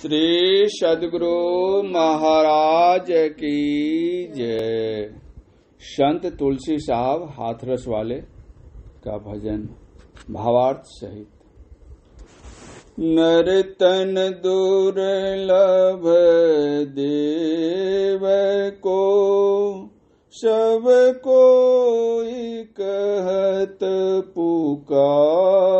श्री सदगुरु महाराज की जय संत तुलसी साहब हाथरस वाले का भजन भावार्थ सहित नरतन दुर्लभ देव को सब को कहत पुकार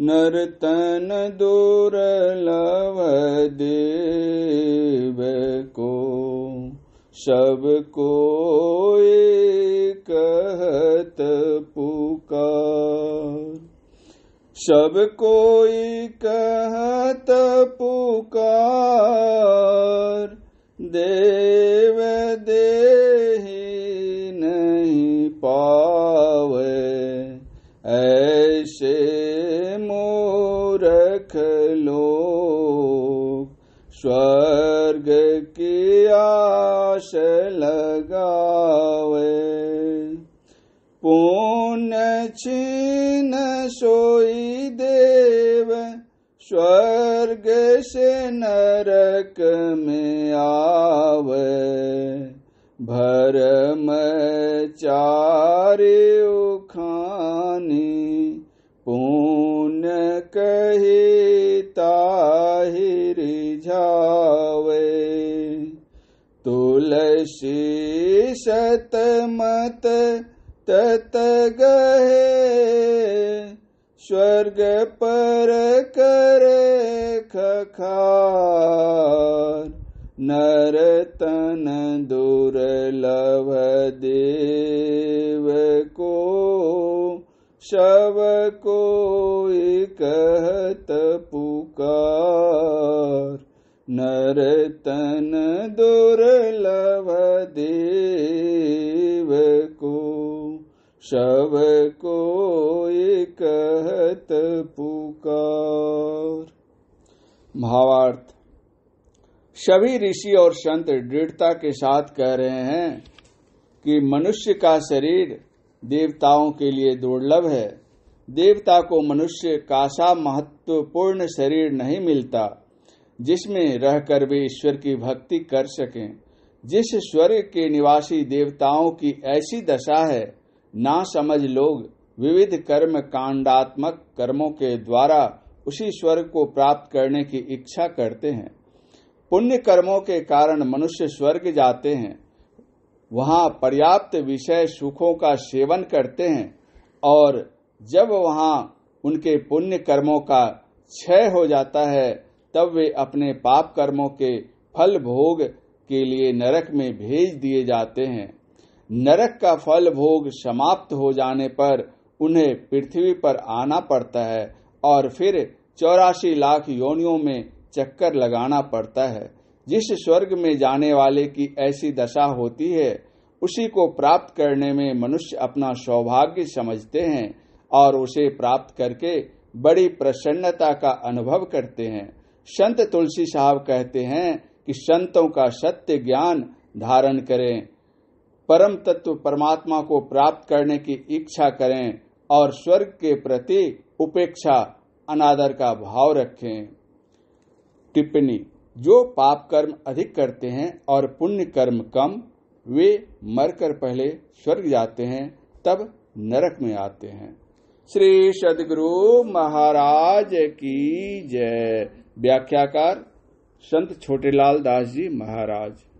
नर्तन दुर्लभ देव को को कहत पुकार सब कोई कहत पुकार दे स्वर्ग की आश लगावे पुण्य छीन सोई देव स्वर्ग से नरक में आवे भरम चारे उखा तुलसी सतमत तत गहे स्वर्ग पर करे खखार नर तन दुर्लभ देव को शव को कहत पुकार नर तन दुर्लभ सब को एक कहत पुकार भावार्थ सभी ऋषि और संत दृढ़ता के साथ कह रहे हैं कि मनुष्य का शरीर देवताओं के लिए दुर्लभ है देवता को मनुष्य का सा महत्वपूर्ण शरीर नहीं मिलता जिसमें रहकर वे ईश्वर की भक्ति कर सकें जिस स्वर्ग के निवासी देवताओं की ऐसी दशा है ना समझ लोग विविध कर्म कांडात्मक कर्मों के द्वारा उसी स्वर्ग को प्राप्त करने की इच्छा करते हैं पुण्य कर्मों के कारण मनुष्य स्वर्ग जाते हैं वहां पर्याप्त विषय सुखों का सेवन करते हैं और जब वहां उनके पुण्य कर्मों का क्षय हो जाता है तब वे अपने पाप कर्मों के फल भोग के लिए नरक में भेज दिए जाते हैं नरक का फल भोग समाप्त हो जाने पर उन्हें पृथ्वी पर आना पड़ता है और फिर चौरासी लाख योनियों में चक्कर लगाना पड़ता है जिस स्वर्ग में जाने वाले की ऐसी दशा होती है उसी को प्राप्त करने में मनुष्य अपना सौभाग्य समझते हैं और उसे प्राप्त करके बड़ी प्रसन्नता का अनुभव करते हैं संत तुलसी साहब कहते हैं कि संतों का सत्य ज्ञान धारण करें परम तत्व परमात्मा को प्राप्त करने की इच्छा करें और स्वर्ग के प्रति उपेक्षा अनादर का भाव रखें टिप्पणी जो पाप कर्म अधिक करते हैं और पुण्य कर्म कम वे मरकर पहले स्वर्ग जाते हैं तब नरक में आते हैं श्री सदगुरु महाराज की जय व्याख्याकार संत छोटेलाल दास जी महाराज